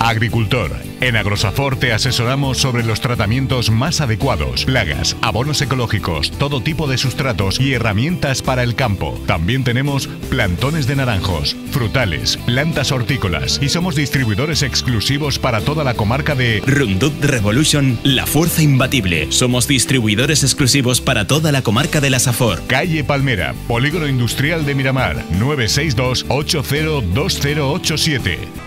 Agricultor. En Agrosafor te asesoramos sobre los tratamientos más adecuados, plagas, abonos ecológicos, todo tipo de sustratos y herramientas para el campo. También tenemos plantones de naranjos, frutales, plantas hortícolas y somos distribuidores exclusivos para toda la comarca de Rundut Revolution, la fuerza imbatible. Somos distribuidores exclusivos para toda la comarca de la Safor. Calle Palmera, Polígono Industrial de Miramar, 962 802087.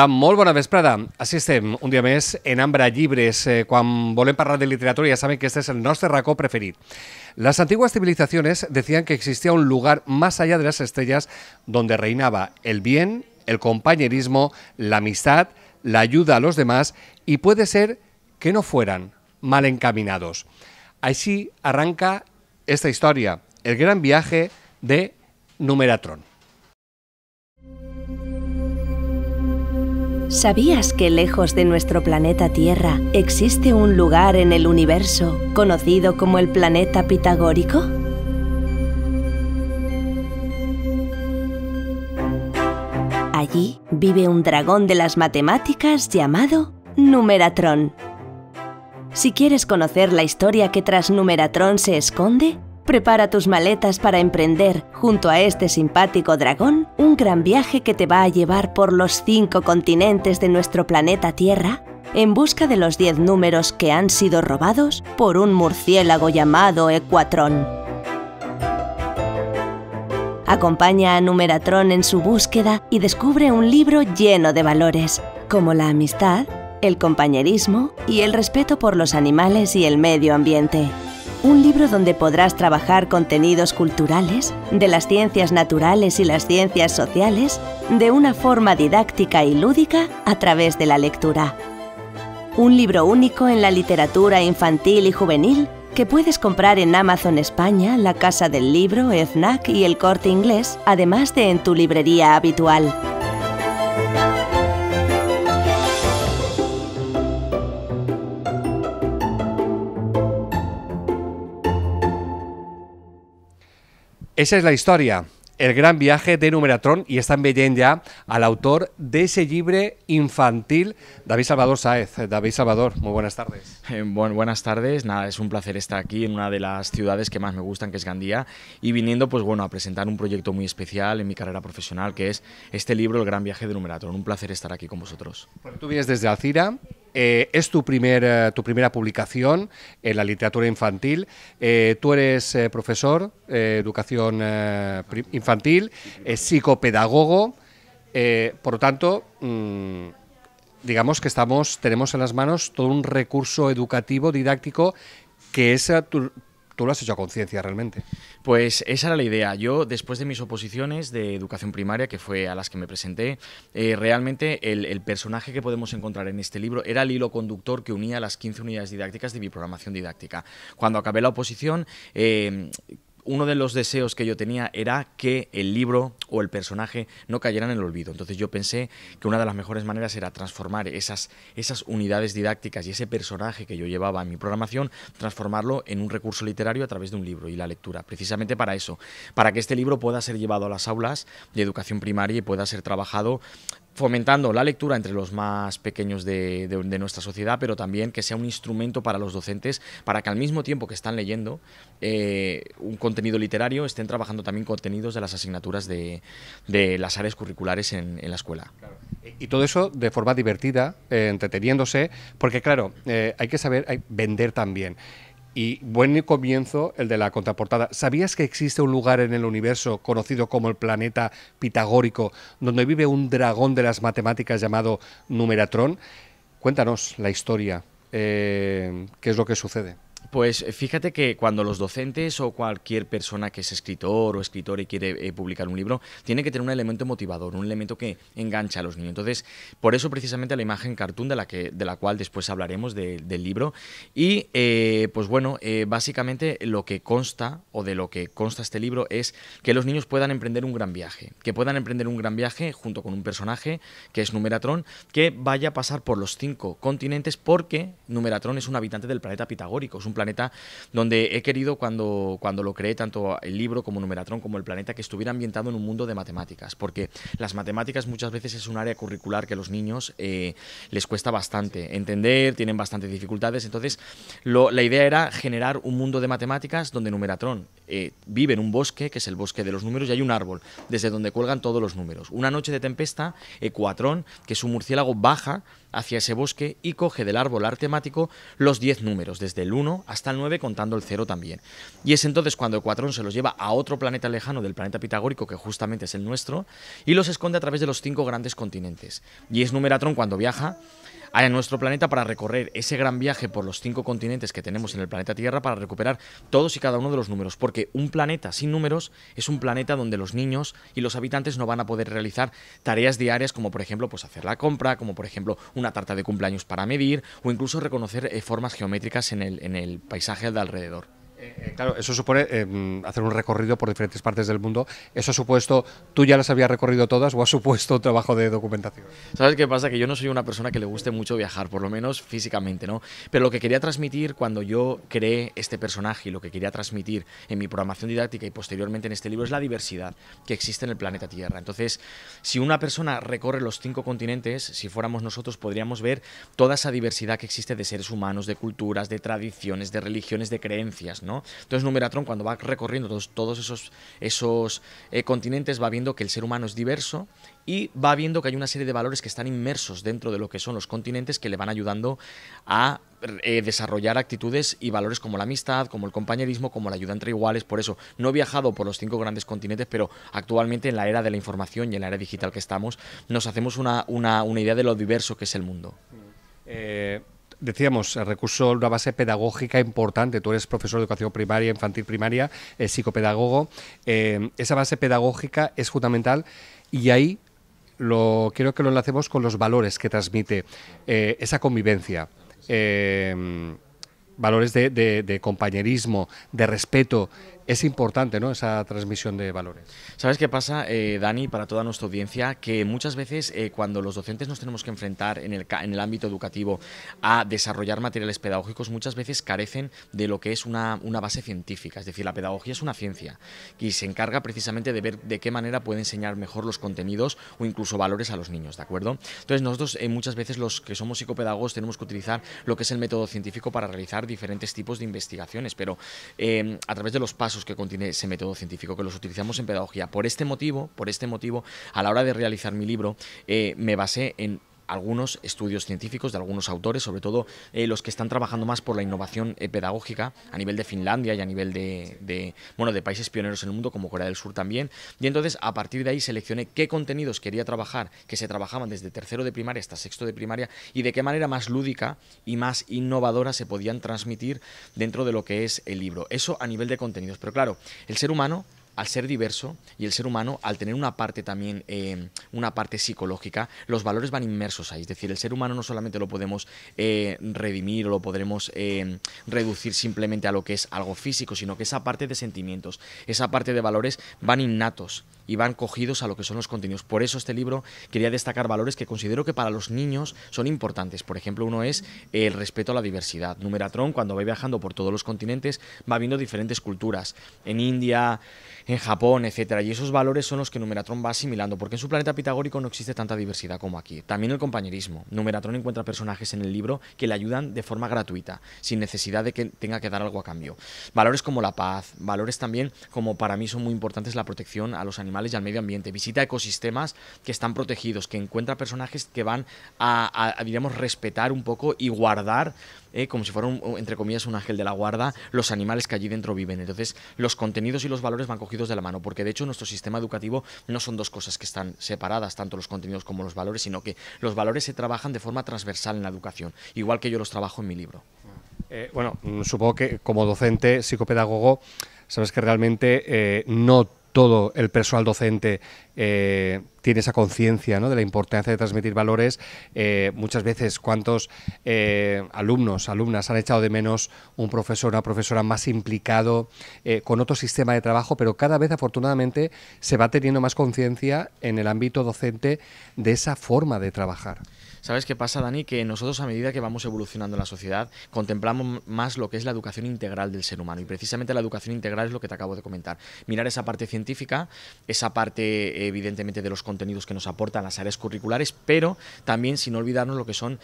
Hola, molt bona vesprada. Així estem, un dia mes en Ambra Libres. Cuando eh, quan volem parlar de literatura ya saben que este es el nostre racó preferido. Las antiguas civilizaciones decían que existía un lugar más allá de las estrellas donde reinaba el bien, el compañerismo, la amistad, la ayuda a los demás y puede ser que no fueran mal encaminados. Así arranca esta historia, el gran viaje de Numeratron. ¿Sabías que lejos de nuestro planeta Tierra existe un lugar en el universo conocido como el planeta pitagórico? Allí vive un dragón de las matemáticas llamado Numeratron. Si quieres conocer la historia que tras Numeratron se esconde, Prepara tus maletas para emprender, junto a este simpático dragón, un gran viaje que te va a llevar por los cinco continentes de nuestro planeta Tierra en busca de los diez números que han sido robados por un murciélago llamado Ecuatrón. Acompaña a Numeratrón en su búsqueda y descubre un libro lleno de valores, como la amistad, el compañerismo y el respeto por los animales y el medio ambiente un libro donde podrás trabajar contenidos culturales, de las ciencias naturales y las ciencias sociales, de una forma didáctica y lúdica a través de la lectura. Un libro único en la literatura infantil y juvenil que puedes comprar en Amazon España, la Casa del Libro, EFNAC y el Corte Inglés, además de en tu librería habitual. Esa es la historia. El gran viaje de Numeratron en Belén ya, al autor de ese libro infantil, David Salvador Saez. David Salvador, muy buenas tardes. Eh, buenas tardes, nada, es un placer estar aquí en una de las ciudades que más me gustan, que es Gandía, y viniendo pues bueno, a presentar un proyecto muy especial en mi carrera profesional, que es este libro, El gran viaje de Numeratron. Un placer estar aquí con vosotros. Bueno, tú vienes desde Alcira, eh, es tu, primer, eh, tu primera publicación en la literatura infantil. tú eres profesor de educación infantil infantil, es eh, psicopedagogo, eh, por lo tanto, mm, digamos que estamos, tenemos en las manos todo un recurso educativo, didáctico, que es tú lo has hecho a conciencia realmente. Pues esa era la idea. Yo, después de mis oposiciones de educación primaria, que fue a las que me presenté, eh, realmente el, personaje que podemos encontrar en este libro era el hilo conductor que unía las 15 unidades didácticas de mi programación didáctica. Cuando acabé la oposición, uno de los deseos que yo tenía era que el libro o el personaje no cayeran en el olvido. Entonces yo pensé que una de las mejores maneras era transformar esas, esas unidades didácticas y ese personaje que yo llevaba en mi programación, transformarlo en un recurso literario a través de un libro y la lectura, precisamente para eso, para que este libro pueda ser llevado a las aulas de educación primaria y pueda ser trabajado fomentando la lectura entre los más pequeños de, nuestra sociedad, pero también que sea un instrumento para los docentes, para que al mismo tiempo que están leyendo eh, un contenido literario, estén trabajando también contenidos de las asignaturas de, las áreas curriculares en, la escuela. Y, todo eso de forma divertida, eh, entreteniéndose, porque claro, eh, hay que saber vender también. Y buen comienzo el de la contraportada. ¿Sabías que existe un lugar en el universo conocido como el planeta pitagórico, donde vive un dragón de las matemáticas llamado Numeratron? Cuéntanos la historia, eh, qué es lo que sucede. Pues eh, fíjate que cuando los docentes o cualquier persona que es escritor o escritor y quiere eh, publicar un libro, tiene que tener un elemento motivador, un elemento que engancha a los niños. Entonces, por eso precisamente la imagen cartoon de la, que, de la cual después hablaremos del libro. Y eh, pues bueno, básicamente lo que consta o de lo que consta este libro es que los niños puedan emprender un gran viaje, que puedan emprender un gran viaje junto con un personaje que es Numeratron, que vaya a pasar por los cinco continentes porque Numeratron es un habitante del planeta pitagórico, un planeta donde he querido cuando, cuando lo creé, tanto el libro como Numeratron como el planeta, que estuviera ambientado en un mundo de matemáticas, porque las matemáticas muchas veces es un área curricular que a los niños eh, les cuesta bastante entender, tienen bastantes dificultades, entonces la idea era generar un mundo de matemáticas donde Numeratron eh, vive en un bosque, que es el bosque de los números, y hay un árbol desde donde cuelgan todos los números. Una noche de tempesta, Ecuatrón, que es un murciélago, baja hacia ese bosque y coge del árbol artemático los 10 números, desde el 1 hasta el 9 contando el 0 también. Y es entonces cuando Ecuatrón se los lleva a otro planeta lejano del planeta pitagórico, que justamente es el nuestro, y los esconde a través de los cinco grandes continentes. Y es Numeratrón cuando viaja hay en nuestro planeta para recorrer ese gran viaje por los cinco continentes que tenemos en el planeta Tierra para recuperar todos y cada uno de los números, porque un planeta sin números es un planeta donde los niños y los habitantes no van a poder realizar tareas diarias como por ejemplo pues hacer la compra, como por ejemplo una tarta de cumpleaños para medir o incluso reconocer eh, formas geométricas en el, en el paisaje de alrededor. Eh, eh, claro, eso supone eh, hacer un recorrido por diferentes partes del mundo. ¿Eso ha supuesto, tú ya las habías recorrido todas o ha supuesto trabajo de documentación? ¿Sabes qué pasa? Que yo no soy una persona que le guste mucho viajar, por lo menos físicamente, ¿no? Pero lo que quería transmitir cuando yo creé este personaje y lo que quería transmitir en mi programación didáctica y posteriormente en este libro es la diversidad que existe en el planeta Tierra. Entonces, si una persona recorre los cinco continentes, si fuéramos nosotros podríamos ver toda esa diversidad que existe de seres humanos, de culturas, de tradiciones, de religiones, de creencias, ¿no? Entonces Numeratron cuando va recorriendo todos, esos, esos eh, continentes va viendo que el ser humano es diverso y va viendo que hay una serie de valores que están inmersos dentro de lo que son los continentes que le van ayudando a eh, desarrollar actitudes y valores como la amistad, como el compañerismo, como la ayuda entre iguales. Por eso no he viajado por los cinco grandes continentes, pero actualmente en la era de la información y en la era digital que estamos, nos hacemos una, idea de lo diverso que es el mundo. Eh, decíamos, el recurso, una base pedagógica importante. Tú eres profesor de educación primaria, infantil primaria, eh, psicopedagogo. Eh, esa base pedagógica es fundamental y ahí lo, quiero que lo enlacemos con los valores que transmite eh, esa convivencia. valores de compañerismo, de respeto, es importante ¿no? esa transmisión de valores. ¿Sabes qué pasa, eh, Dani, para toda nuestra audiencia? Que muchas veces eh, cuando los docentes nos tenemos que enfrentar en el, en el ámbito educativo a desarrollar materiales pedagógicos, muchas veces carecen de lo que es una, una base científica. Es decir, la pedagogía es una ciencia y se encarga precisamente de ver de qué manera puede enseñar mejor los contenidos o incluso valores a los niños, ¿de acuerdo? Entonces nosotros eh, muchas veces los que somos psicopedagogos tenemos que utilizar lo que es el método científico para realizar diferentes tipos de investigaciones, pero a través de los pasos que contiene ese método científico, que los utilizamos en pedagogía. Por este motivo, por este motivo, a la hora de realizar mi libro, eh, me basé en algunos estudios científicos de algunos autores, sobre todo eh, los que están trabajando más por la innovación eh, pedagógica a nivel de Finlandia y a nivel de, de, bueno, de países pioneros en el mundo como Corea del Sur también. Y entonces a partir de ahí seleccioné qué contenidos quería trabajar, que se trabajaban desde tercero de primaria hasta sexto de primaria y de qué manera más lúdica y más innovadora se podían transmitir dentro de lo que es el libro. Eso a nivel de contenidos. Pero claro, el ser humano al ser diverso y el ser humano, al tener una parte también, eh, una parte psicológica, los valores van inmersos ahí. Es decir, el ser humano no solamente lo podemos eh, redimir o lo podremos eh, reducir simplemente a lo que es algo físico, sino que esa parte de sentimientos, esa parte de valores van innatos y van cogidos a lo que son los contenidos. Por eso este libro quería destacar valores que considero que para los niños son importantes. Por ejemplo, uno es el respeto a la diversidad. Numeratron, cuando va viajando por todos los continentes, va viendo diferentes culturas, en India, en Japón, etcétera. Y esos valores son los que Numeratron va asimilando, porque en su planeta pitagórico no existe tanta diversidad como aquí. También el compañerismo. Numeratron encuentra personajes en el libro que le ayudan de forma gratuita, sin necesidad de que tenga que dar algo a cambio. Valores como la paz, valores también como para mí son muy importantes la protección a los animales y al medio ambiente. Visita ecosistemas que están protegidos, que encuentra personajes que van a, diríamos, respetar un poco y guardar eh, como si fuera, entre comillas, un ángel de la guarda, los animales que allí dentro viven. Entonces, los contenidos y los valores van cogidos de la mano, porque de hecho nuestro sistema educativo no son dos cosas que están separadas, tanto los contenidos como los valores, sino que los valores se trabajan de forma transversal en la educación, igual que yo los trabajo en mi libro. Eh, bueno, supongo que como docente, psicopedagogo, sabes que realmente eh, no todo el personal docente eh, tiene esa conciencia de la importancia de transmitir valores. Eh, muchas veces, ¿cuántos eh, alumnos, alumnas han echado de menos un profesor, una profesora más implicado con otro sistema de trabajo? Pero cada vez, afortunadamente, se va teniendo más conciencia en el ámbito docente de esa forma de trabajar. ¿Sabes qué pasa, Dani? Que nosotros a medida que vamos evolucionando en la sociedad, contemplamos más lo que es la educación integral del ser humano. Y precisamente la educación integral es lo que te acabo de comentar. Mirar esa parte científica, esa parte evidentemente de los contenidos que nos aportan las áreas curriculares, pero también sin olvidarnos lo que son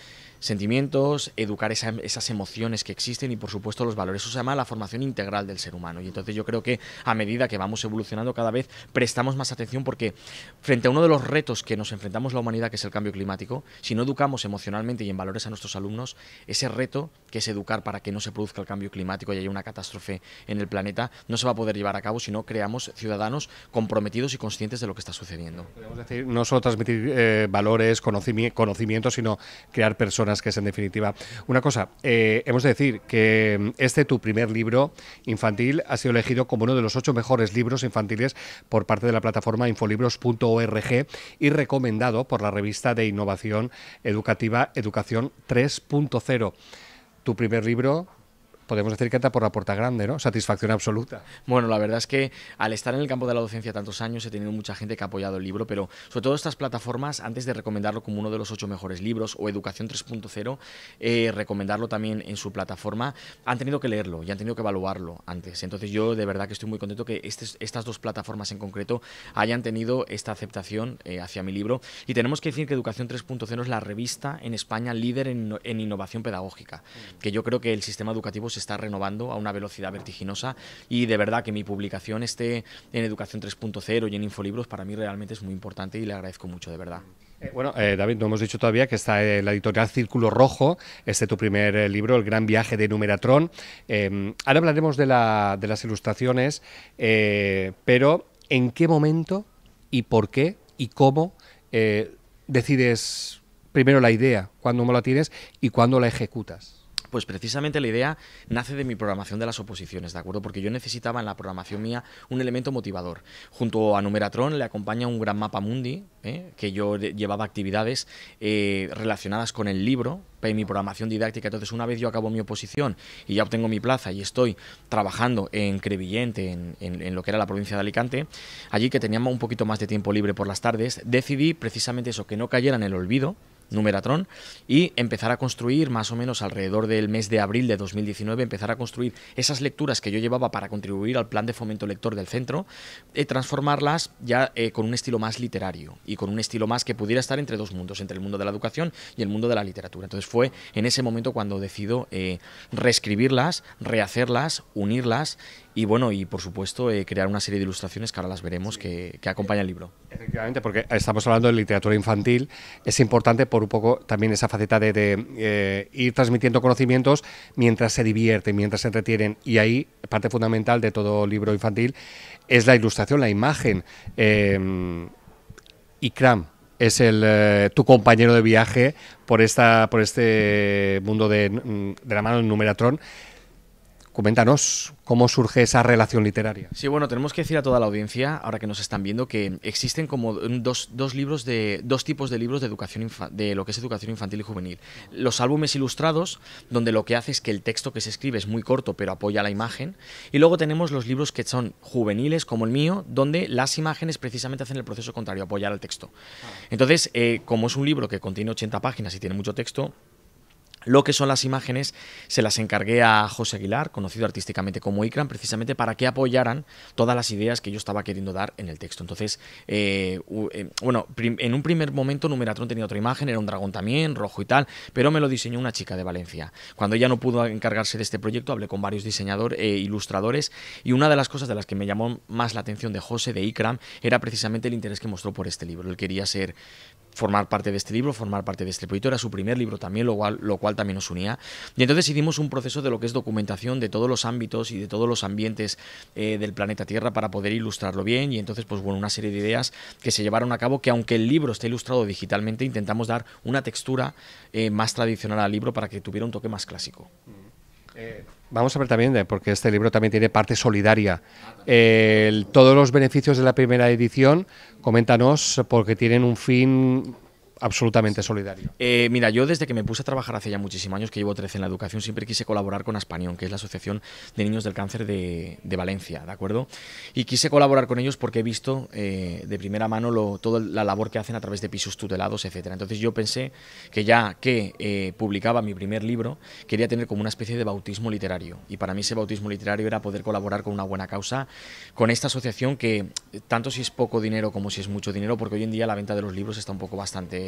sentimientos, educar esas emociones que existen y por supuesto los valores. Eso se llama la formación integral del ser humano. Y entonces yo creo que a medida que vamos evolucionando cada vez prestamos más atención porque frente a uno de los retos que nos enfrentamos la humanidad, que es el cambio climático, si no educamos emocionalmente y en valores a nuestros alumnos, ese reto que es educar para que no se produzca el cambio climático y haya una catástrofe en el planeta, no se va a poder llevar a cabo si no creamos ciudadanos comprometidos y conscientes de lo que está sucediendo. Podemos decir, no solo transmitir eh, valores, conocimientos, sino crear personas que es en definitiva una cosa. Eh, hemos de decir que mm, este, tu primer libro infantil, ha sido elegido como uno de los ocho mejores libros infantiles por parte de la plataforma infolibros.org y recomendado por la revista de innovación educativa Educación 3.0. Tu primer libro, podemos decir que está por la puerta grande, ¿no? Satisfacción absoluta. Bueno, la verdad es que al estar en el campo de la docencia tantos años he tenido mucha gente que ha apoyado el libro, pero sobre todo estas plataformas, antes de recomendarlo como uno de los ocho mejores libros o Educación 3.0, eh, recomendarlo también en su plataforma, han tenido que leerlo y han tenido que evaluarlo antes. Entonces yo de verdad que estoy muy contento que estas dos plataformas en concreto hayan tenido esta aceptación eh, hacia mi libro. Y tenemos que decir que Educación 3.0 es la revista en España líder en, en innovación pedagógica, mm. que yo creo que el sistema educativo se está renovando a una velocidad vertiginosa y de verdad que mi publicación esté en Educación 3.0 y en Infolibros para mí realmente es muy importante y le agradezco mucho, de verdad. Eh, bueno, eh, David, no hemos dicho todavía que está en eh, la editorial Círculo Rojo, este tu primer libro, El gran viaje de Numeratrón. ahora hablaremos de, de las ilustraciones, pero ¿en qué momento y por qué y cómo decides primero la idea, cuándo la tienes y cuándo la ejecutas? Pues precisamente la idea nace de mi programación de las oposiciones, ¿de acuerdo? Porque yo necesitaba en la programación mía un elemento motivador. Junto a Numeratron le acompaña un gran mapa mundi, ¿eh? que yo llevaba actividades eh, relacionadas con el libro, y mi programación didáctica. Entonces, una vez yo acabo mi oposición y ya obtengo mi plaza y estoy trabajando en Crevillente, en, en, lo que era la provincia de Alicante, allí que teníamos un poquito más de tiempo libre por las tardes, decidí precisamente eso, que no cayera en el olvido, Numeratron, y empezar a construir más o menos alrededor del mes de abril de 2019, empezar a construir esas lecturas que yo llevaba para contribuir al plan de fomento lector del centro, y eh, transformarlas ya eh, con un estilo más literario y con un estilo más que pudiera estar entre dos mundos, entre el mundo de la educación y el mundo de la literatura. Entonces fue en ese momento cuando decido eh, reescribirlas, rehacerlas, unirlas y bueno, y por supuesto, eh, crear una serie de ilustraciones que ahora las veremos que, acompaña acompañan el libro. Efectivamente, porque estamos hablando de literatura infantil, es importante por un poco también esa faceta de, eh, ir transmitiendo conocimientos mientras se divierten, mientras se entretienen. Y ahí, parte fundamental de todo libro infantil es la ilustración, la imagen. Eh, y Cram es el, tu compañero de viaje por, esta, por este mundo de, la mano del Numeratron. Coméntanos cómo surge esa relación literaria. Sí, bueno, tenemos que decir a toda la audiencia, ahora que nos están viendo, que existen como dos, libros de dos tipos de libros de educación de lo que es educación infantil y juvenil. Los álbumes ilustrados, donde lo que hace es que el texto que se escribe es muy corto, pero apoya la imagen, y luego tenemos los libros que son juveniles, como el mío, donde las imágenes precisamente hacen el proceso contrario, apoyar al texto. Ah. Entonces, eh, como es un libro que contiene 80 páginas y tiene mucho texto, lo que son las imágenes se las encargué a José Aguilar, conocido artísticamente como Ikram, precisamente para que apoyaran todas las ideas que yo estaba queriendo dar en el texto. Entonces, eh, eh, bueno, en un primer momento Numeratron tenía otra imagen, era un dragón también, rojo y tal, pero me lo diseñó una chica de Valencia. Cuando ella no pudo encargarse de este proyecto, hablé con varios diseñadores e eh, ilustradores y una de las cosas de las que me llamó más la atención de José, de Ikram, era precisamente el interés que mostró por este libro. Él quería ser formar parte de este libro, formar parte de este proyecto. Era su primer libro también, lo cual, lo cual también nos unía. Y entonces hicimos un proceso de lo que es documentación de todos los ámbitos y de todos los ambientes eh, del planeta Tierra para poder ilustrarlo bien. Y entonces, pues bueno, una serie de ideas que se llevaron a cabo que aunque el libro esté ilustrado digitalmente, intentamos dar una textura eh, más tradicional al libro para que tuviera un toque más clásico. Mm. Eh, vamos a ver también, porque este libro también tiene parte solidaria. todos los beneficios de la primera edición, coméntanos, porque tienen un fin absolutamente solidario. Eh, mira, yo desde que me puse a trabajar hace ya muchísimos años, que llevo 13 en la educación, siempre quise colaborar con Aspanión, que es la Asociación de Niños del Cáncer de, Valencia, ¿de acuerdo? Y quise colaborar con ellos porque he visto eh, de primera mano toda la labor que hacen a través de pisos tutelados, etcétera. Entonces yo pensé que ya que eh, publicaba mi primer libro, quería tener como una especie de bautismo literario. Y para mí ese bautismo literario era poder colaborar con una buena causa, con esta asociación que tanto si es poco dinero como si es mucho dinero, porque hoy en día la venta de los libros está un poco bastante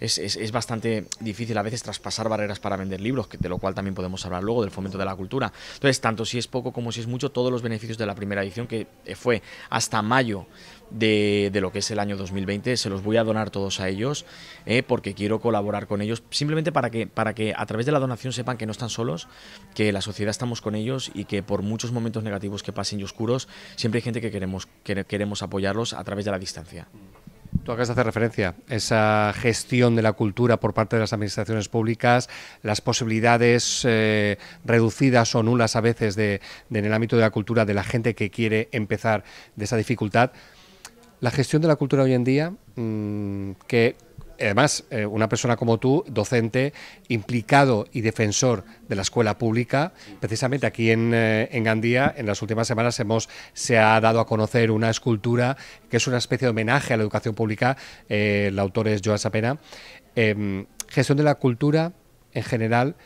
es, bastante difícil a veces traspasar barreras para vender libros, de lo cual también podemos hablar luego, del fomento de la cultura. Entonces, tanto si es poco como si es mucho, todos los beneficios de la primera edición, que fue hasta mayo de, lo que es el año 2020. Se los voy a donar todos a ellos eh, porque quiero colaborar con ellos, simplemente para que, para que a través de la donación sepan que no están solos, que la sociedad estamos con ellos y que por muchos momentos negativos que pasen y oscuros, siempre hay gente que queremos, que queremos apoyarlos a través de la distancia. Tú acabas de hacer referencia esa gestión de la cultura por parte de las administraciones públicas, las posibilidades eh, reducidas o nulas a veces en el ámbito de la cultura de la gente que quiere empezar de esa dificultad. La gestión de la cultura hoy en día, mm, que además, eh, una persona como tú, docente, implicado y defensor de la escuela pública, precisamente aquí eh, en, Gandía, en las últimas semanas hemos, se ha dado a conocer una escultura que es una especie de homenaje a la educación pública, eh, el autor es Joan Sapena. Em, gestión de la cultura en general.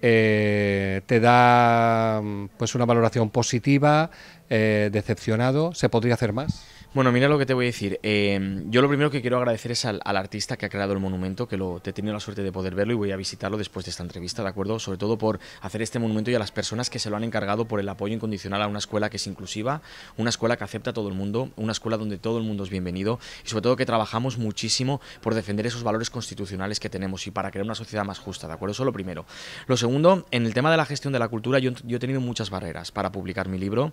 te da pues una valoración positiva, decepcionado, ¿se podría hacer más? Bueno, mira lo que te voy a decir. Em, yo lo primero que quiero agradecer es al, artista que ha creado el monumento, que te he tenido la suerte de poder verlo y voy a visitarlo después de esta entrevista, ¿de acuerdo? Sobre todo por hacer este monumento y a las personas que se lo han encargado por el apoyo incondicional a una escuela que es inclusiva, una escuela que acepta a todo el mundo, una escuela donde todo el mundo es bienvenido y sobre todo que trabajamos muchísimo por defender esos valores constitucionales que tenemos y para crear una sociedad más justa, ¿de acuerdo? Eso es lo primero. Lo segundo, en el tema de la gestión de la cultura, yo, he tenido muchas barreras para publicar mi libro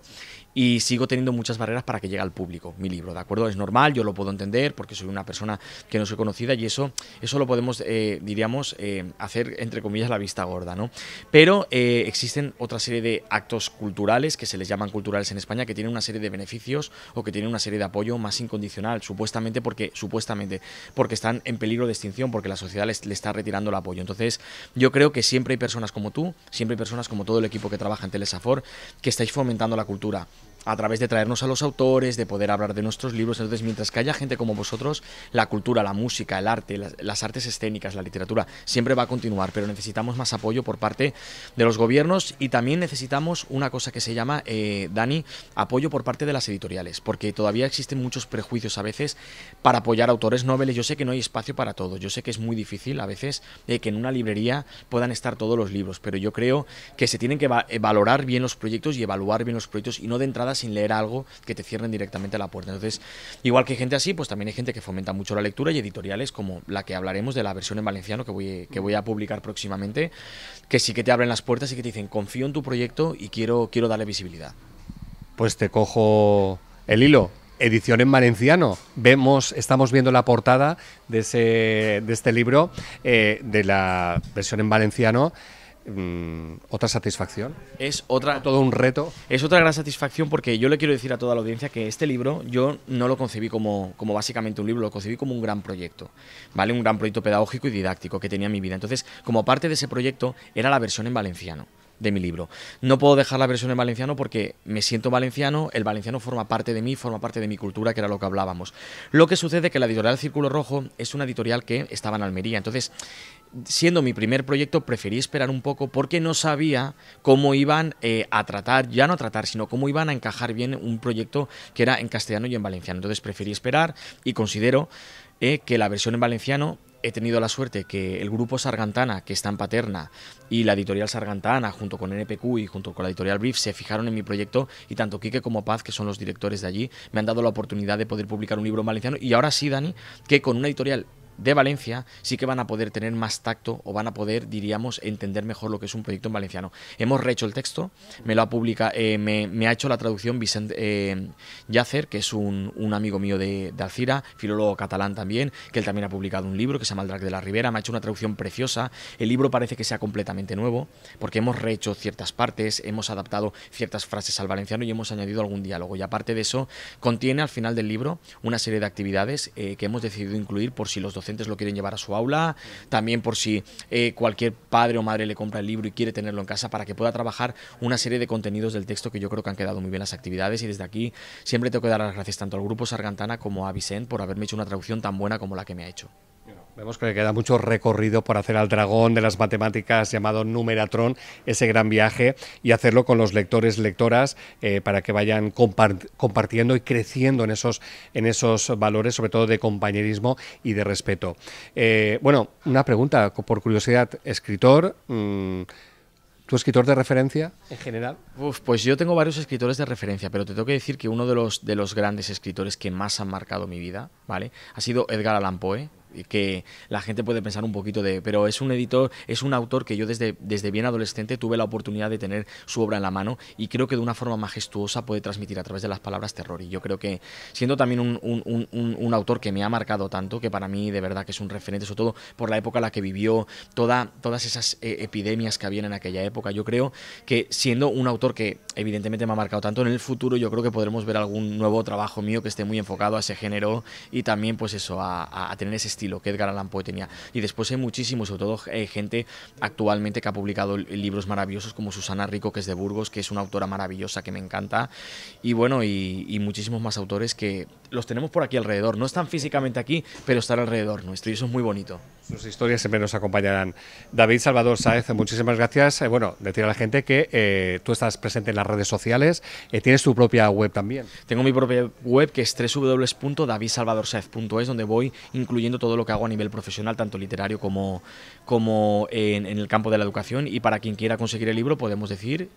y sigo teniendo muchas barreras para que llegue al público ¿de acuerdo? Es normal, yo lo puedo entender porque soy una persona que no soy conocida y eso, eso lo podemos, eh, diríamos, eh, hacer entre comillas la vista gorda, ¿no? Pero eh, existen otra serie de actos culturales que se les llaman culturales en España que tienen una serie de beneficios o que tienen una serie de apoyo más incondicional, supuestamente porque, supuestamente, porque están en peligro de extinción, porque la sociedad le está retirando el apoyo. Entonces, yo creo que siempre hay personas como tú, siempre hay personas como todo el equipo que trabaja en Telesafor, que estáis fomentando la cultura a través de traernos a los autores, de poder hablar de nuestros libros. Entonces, mientras que haya gente como vosotros, la cultura, la música, el arte, las, artes escénicas, la literatura, siempre va a continuar, pero necesitamos más apoyo por parte de los gobiernos y también necesitamos una cosa que se llama, eh, Dani, apoyo por parte de las editoriales, porque todavía existen muchos prejuicios a veces para apoyar autores noveles. Yo sé que no hay espacio para todos, yo sé que es muy difícil a veces eh, que en una librería puedan estar todos los libros, pero yo creo que se tienen que eh, valorar bien los proyectos y evaluar bien los proyectos y no de entrada sin leer algo que te cierren directamente la puerta. Entonces, igual que hay gente así, pues también hay gente que fomenta mucho la lectura y editoriales como la que hablaremos de la versión en valenciano que voy, que voy a publicar próximamente, que sí que te abren las puertas y que te dicen, confío en tu proyecto y quiero, quiero darle visibilidad. Pues te cojo el hilo edición en valenciano. Vemos, estamos viendo la portada de, ese, de este libro, eh, de la versión en valenciano. Mm, otra satisfacción. Es otra. Todo un reto. Es otra gran satisfacción porque yo le quiero decir a toda la audiencia que este libro yo no lo concebí como, como básicamente un libro, lo concebí como un gran proyecto, ¿vale? Un gran proyecto pedagógico y didáctico que tenía mi vida. Entonces, como parte de ese proyecto, era la versión en valenciano de mi libro. No puedo dejar la versión en valenciano porque me siento valenciano, el valenciano forma parte de mí, forma parte de mi cultura, que era lo que hablábamos. Lo que sucede que la editorial Círculo Rojo es una editorial que estaba en Almería, entonces siendo mi primer proyecto, preferí esperar un poco porque no sabía cómo iban eh, a tratar, ya no a tratar, sino cómo iban a encajar bien un proyecto que era en castellano y en valenciano. Entonces preferí esperar y considero eh, que la versión en valenciano he tenido la suerte que el grupo Sargantana, que está en Paterna, y la editorial Sargantana, junto con NPQ y junto con la editorial Brief, se fijaron en mi proyecto y tanto Quique como Paz, que son los directores de allí, me han dado la oportunidad de poder publicar un libro en valenciano. Y ahora sí, Dani, que con una editorial de Valencia sí que van a poder tener más tacto o van a poder, diríamos, entender mejor lo que es un proyecto en valenciano. Hemos rehecho el texto, me lo ha publicado, eh, me, ha hecho la traducción Vicente eh, Yacer, que es un, amigo mío de, Alcira, filólogo catalán también, que él también ha publicado un libro que se llama El de la Ribera, me ha hecho una traducción preciosa. El libro parece que sea completamente nuevo, porque hemos rehecho ciertas partes, hemos adaptado ciertas frases al valenciano y hemos añadido algún diálogo. Y aparte de eso, contiene al final del libro una serie de actividades eh, que hemos decidido incluir por si los lo quieren llevar a su aula, también por si eh, cualquier padre o madre le compra el libro y quiere tenerlo en casa para que pueda trabajar una serie de contenidos del texto que yo creo que han quedado muy bien las actividades y desde aquí siempre tengo que dar las gracias tanto al grupo Sargantana como a Vicente por haberme hecho una traducción tan buena como la que me ha hecho. Vemos que le queda mucho recorrido por hacer al dragón de las matemáticas llamado Numeratron, ese gran viaje, y hacerlo con los lectores, lectoras, eh, para que vayan compartiendo y creciendo en esos, en esos valores, sobre todo de compañerismo y de respeto. Eh, bueno, una pregunta, por curiosidad, escritor... Mm, ¿Tu escritor de referencia en general? pues yo tengo varios escritores de referencia, pero te tengo que decir que uno de los, de los grandes escritores que más han marcado mi vida, ¿vale? Ha sido Edgar Allan Poe, que la gente puede pensar un poquito de, pero es un editor, es un autor que yo desde, desde bien adolescente tuve la oportunidad de tener su obra en la mano y creo que de una forma majestuosa puede transmitir a través de las palabras terror. Y yo creo que siendo también un, autor que me ha marcado tanto, que para mí de verdad que es un referente, sobre todo por la época en la que vivió, toda, todas esas eh, epidemias que había en aquella época, yo creo que siendo un autor que evidentemente me ha marcado tanto en el futuro, yo creo que podremos ver algún nuevo trabajo mío que esté muy enfocado a ese género y también pues eso, a tener ese estilo lo que Edgar Allan Poe tenía. Y después hay muchísimos, sobre todo eh, gente actualmente que ha publicado libros maravillosos como Susana Rico, que es de Burgos, que es una autora maravillosa que me encanta. Y bueno, y muchísimos más autores que, los tenemos por aquí alrededor. No están físicamente aquí, pero están alrededor nuestro y eso es muy bonito. Sus historias siempre nos acompañarán. David Salvador Saez, muchísimas gracias. Eh, bueno, decir a la gente que eh, tú estás presente en las redes sociales, eh, tienes tu propia web también. Tengo mi propia web que es www.davidsalvadorsaez.es, donde voy incluyendo todo lo que hago a nivel profesional, tanto literario como, como en, el campo de la educación. Y para quien quiera conseguir el libro, podemos decir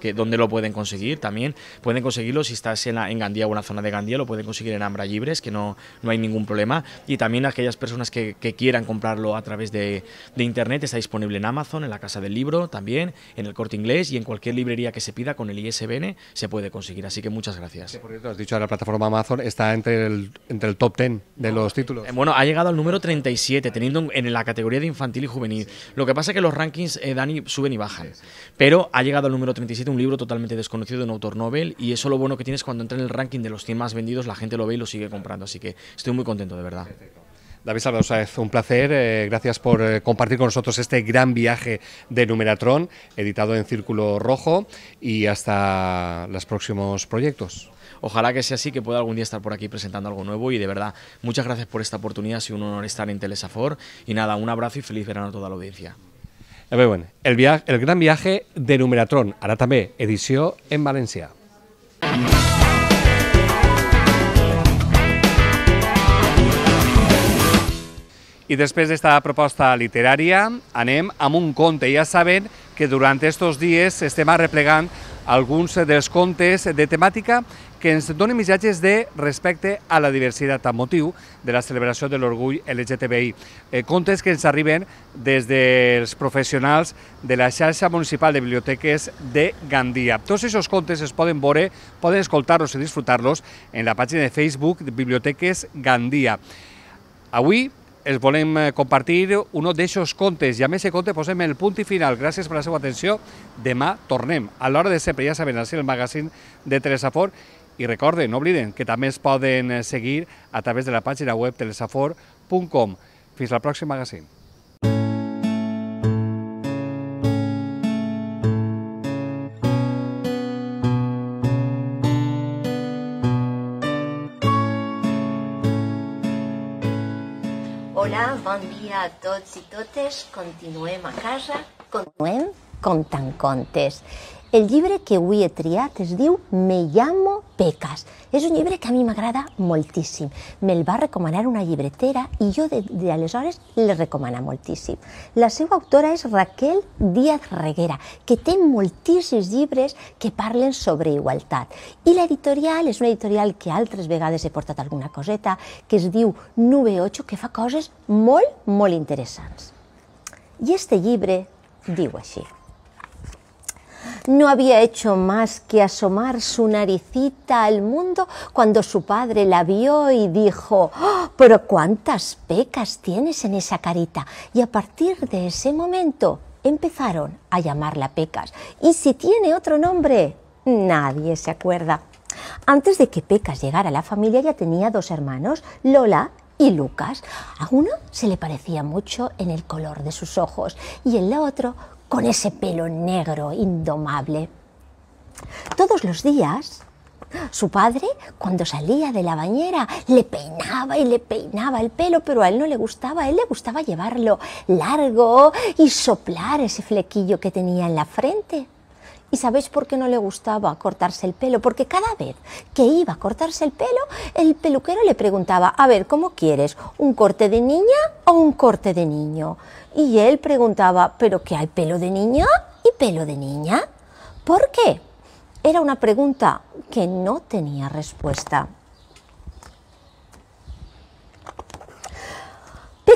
que dónde lo pueden conseguir también. Pueden conseguirlo si estás en, Gandía o en la zona de Gandía, lo pueden conseguir en Ambra Libres, que no, no hay ningún problema. Y también aquellas personas que, quieran comprarlo a través de, de, Internet, está disponible en Amazon, en la Casa del Libro también, en el Corte Inglés y en cualquier librería que se pida con el ISBN se puede conseguir. Así que muchas gracias. por cierto, has dicho la plataforma Amazon está entre el, entre el top 10 de los títulos. Eh, bueno, ha llegado al número 37, teniendo en la categoría de infantil y juvenil. Lo que pasa es que los rankings, eh, Dani, suben y bajan. Pero ha llegado al número 37 un libro totalmente desconocido de un autor novel y eso lo bueno que tienes cuando entra en el ranking de los 100 más vendidos, la gente lo lo ve y lo sigue comprando. Así que estoy muy contento, de verdad. David Salvador un placer. Eh, gracias por eh, compartir con nosotros este gran viaje de Numeratron, editado en Círculo Rojo, y hasta los próximos proyectos. Ojalá que sea así, que pueda algún día estar por aquí presentando algo nuevo y de verdad, muchas gracias por esta oportunidad, ha sido un honor estar en Telesafor y nada, un abrazo y feliz verano a toda la audiencia. el, el gran viaje de Numeratron, hará también edición en Valencia. I després d'esta proposta literària anem amb un conte. Ja saben que durant aquests dies estem arreplegant alguns dels contes de temàtica que ens donen missatges de respecte a la diversitat amb motiu de la celebració de l'orgull LGTBI. Eh, contes que ens arriben des dels professionals de la xarxa municipal de biblioteques de Gandia. Tots aquests contes es poden veure, poden escoltar-los i disfrutar-los en la pàgina de Facebook de Biblioteques Gandia. Avui els volem eh, compartir un d'aquests contes i més, aquest conte posem el punt i final. Gràcies per la seva atenció. Demà tornem a l'hora de sempre, ja saben, així el magazín de Telesafor i recorden, no obliden, que també es poden eh, seguir a través de la pàgina web telesafor.com. Fins al pròxim magazín. nosaltres continuem a casa, continuem tant contes. El llibre que avui he triat es diu Me llamo Pecas. És un llibre que a mi m'agrada moltíssim. Me'l va recomanar una llibretera i jo d'aleshores l'he recomana moltíssim. La seva autora és Raquel Díaz Reguera, que té moltíssims llibres que parlen sobre igualtat. I l'editorial és una editorial que altres vegades he portat alguna coseta, que es diu Nube 8, que fa coses molt, molt interessants. Y este libre digo así, No había hecho más que asomar su naricita al mundo cuando su padre la vio y dijo, ¡Oh, pero cuántas pecas tienes en esa carita. Y a partir de ese momento empezaron a llamarla pecas. Y si tiene otro nombre, nadie se acuerda. Antes de que Pecas llegara a la familia ya tenía dos hermanos, Lola y Lucas. A uno se le parecía mucho en el color de sus ojos y el otro con ese pelo negro indomable. Todos los días, su padre, cuando salía de la bañera, le peinaba y le peinaba el pelo, pero a él no le gustaba, a él le gustaba llevarlo largo y soplar ese flequillo que tenía en la frente. ¿Y sabéis por qué no le gustaba cortarse el pelo? Porque cada vez que iba a cortarse el pelo, el peluquero le preguntaba, a ver, ¿cómo quieres? ¿Un corte de niña o un corte de niño? Y él preguntaba, ¿pero qué hay pelo de niña y pelo de niña? ¿Por qué? Era una pregunta que no tenía respuesta.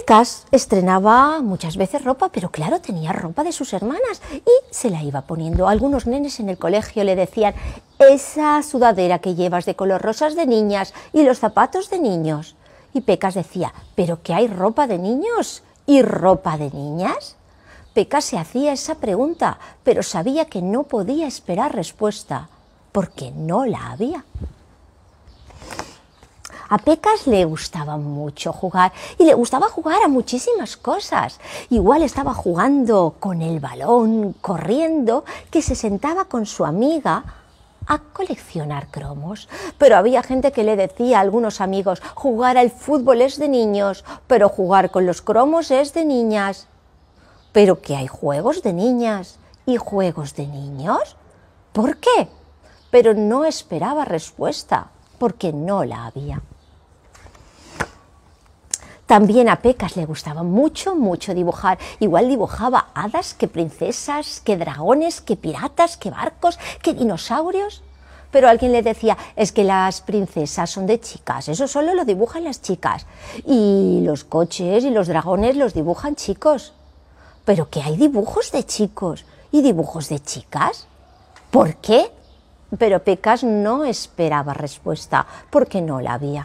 Pecas estrenaba muchas veces ropa, pero claro, tenía ropa de sus hermanas y se la iba poniendo. Algunos nenes en el colegio le decían, esa sudadera que llevas de color rosas de niñas y los zapatos de niños. Y Pecas decía, ¿pero qué hay ropa de niños y ropa de niñas? Pecas se hacía esa pregunta, pero sabía que no podía esperar respuesta, porque no la había. A Pecas le gustaba mucho jugar y le gustaba jugar a muchísimas cosas. Igual estaba jugando con el balón, corriendo, que se sentaba con su amiga a coleccionar cromos. Pero había gente que le decía a algunos amigos, jugar al fútbol es de niños, pero jugar con los cromos es de niñas. Pero que hay juegos de niñas y juegos de niños. ¿Por qué? Pero no esperaba respuesta porque no la había. También a Pecas le gustaba mucho, mucho dibujar. Igual dibujaba hadas, que princesas, que dragones, que piratas, que barcos, que dinosaurios. Pero alguien le decía, es que las princesas son de chicas, eso solo lo dibujan las chicas. Y los coches y los dragones los dibujan chicos. Pero que hay dibujos de chicos y dibujos de chicas. ¿Por qué? Pero Pecas no esperaba respuesta, porque no la había.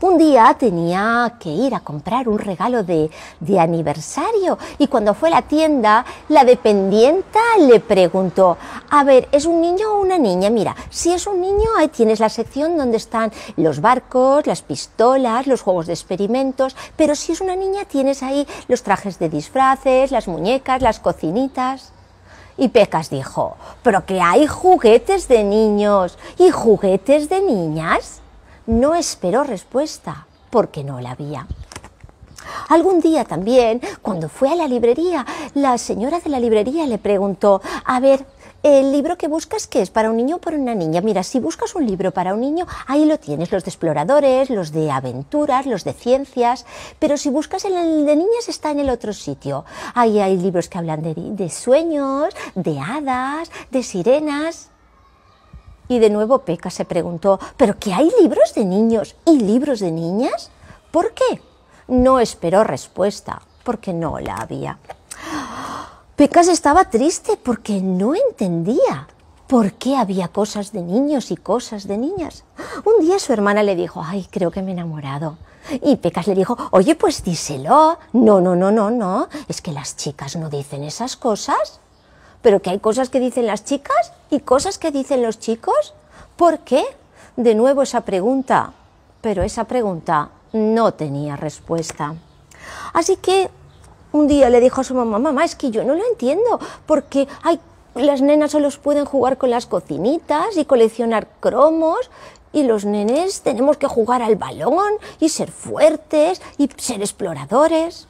Un día tenía que ir a comprar un regalo de, de aniversario y cuando fue a la tienda, la dependienta le preguntó, a ver, ¿es un niño o una niña? Mira, si es un niño, ahí tienes la sección donde están los barcos, las pistolas, los juegos de experimentos, pero si es una niña, tienes ahí los trajes de disfraces, las muñecas, las cocinitas. Y Pecas dijo, pero que hay juguetes de niños y juguetes de niñas no esperó respuesta porque no la había. Algún día también, cuando fue a la librería, la señora de la librería le preguntó, a ver, el libro que buscas, ¿qué es? ¿Para un niño o para una niña? Mira, si buscas un libro para un niño, ahí lo tienes, los de exploradores, los de aventuras, los de ciencias, pero si buscas el de niñas está en el otro sitio. Ahí hay libros que hablan de, de sueños, de hadas, de sirenas. Y de nuevo Peca se preguntó, ¿pero ¿qué hay libros de niños y libros de niñas? ¿Por qué? No esperó respuesta, porque no la había. Pecas estaba triste porque no entendía por qué había cosas de niños y cosas de niñas. Un día su hermana le dijo, ay, creo que me he enamorado. Y Pecas le dijo, oye, pues díselo. No, no, no, no, no, es que las chicas no dicen esas cosas pero que hay cosas que dicen las chicas y cosas que dicen los chicos. ¿Por qué? De nuevo esa pregunta, pero esa pregunta no tenía respuesta. Así que un día le dijo a su mamá, mamá, es que yo no lo entiendo, porque hay, las nenas solo pueden jugar con las cocinitas y coleccionar cromos, y los nenes tenemos que jugar al balón y ser fuertes y ser exploradores.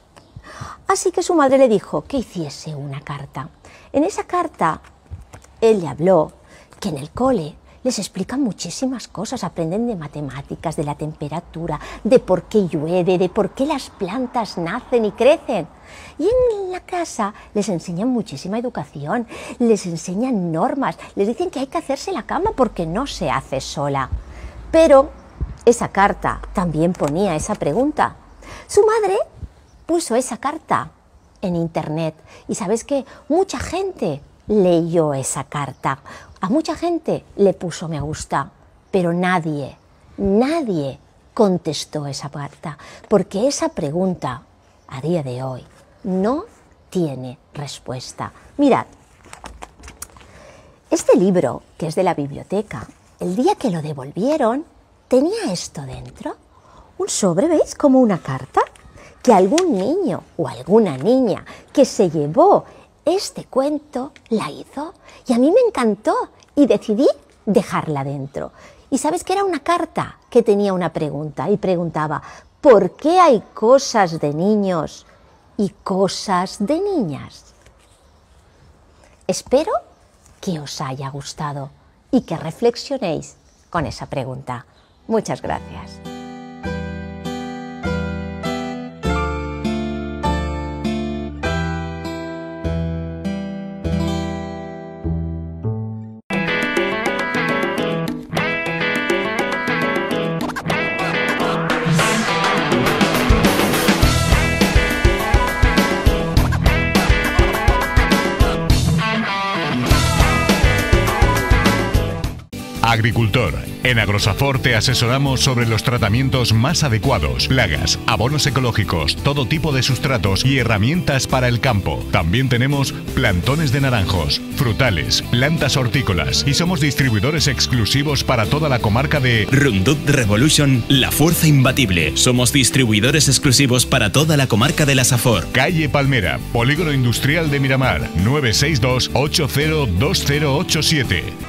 Así que su madre le dijo que hiciese una carta. En esa carta, él le habló que en el cole les explican muchísimas cosas, aprenden de matemáticas, de la temperatura, de por qué llueve, de por qué las plantas nacen y crecen. Y en la casa les enseñan muchísima educación, les enseñan normas, les dicen que hay que hacerse la cama porque no se hace sola. Pero esa carta también ponía esa pregunta. Su madre puso esa carta en Internet. Y sabes que mucha gente leyó esa carta, a mucha gente le puso me gusta, pero nadie, nadie contestó esa carta, porque esa pregunta a día de hoy no tiene respuesta. Mirad, este libro, que es de la biblioteca, el día que lo devolvieron, tenía esto dentro, un sobre, ¿veis? Como una carta que algún niño o alguna niña que se llevó este cuento la hizo y a mí me encantó y decidí dejarla dentro. Y sabes que era una carta que tenía una pregunta y preguntaba, ¿por qué hay cosas de niños y cosas de niñas? Espero que os haya gustado y que reflexionéis con esa pregunta. Muchas gracias. agricultor. En Agrosafor te asesoramos sobre los tratamientos más adecuados, plagas, abonos ecológicos, todo tipo de sustratos y herramientas para el campo. También tenemos plantones de naranjos, frutales, plantas hortícolas y somos distribuidores exclusivos para toda la comarca de Rundut Revolution, la fuerza imbatible. Somos distribuidores exclusivos para toda la comarca de la Safor. Calle Palmera, Polígono Industrial de Miramar, 962 802087.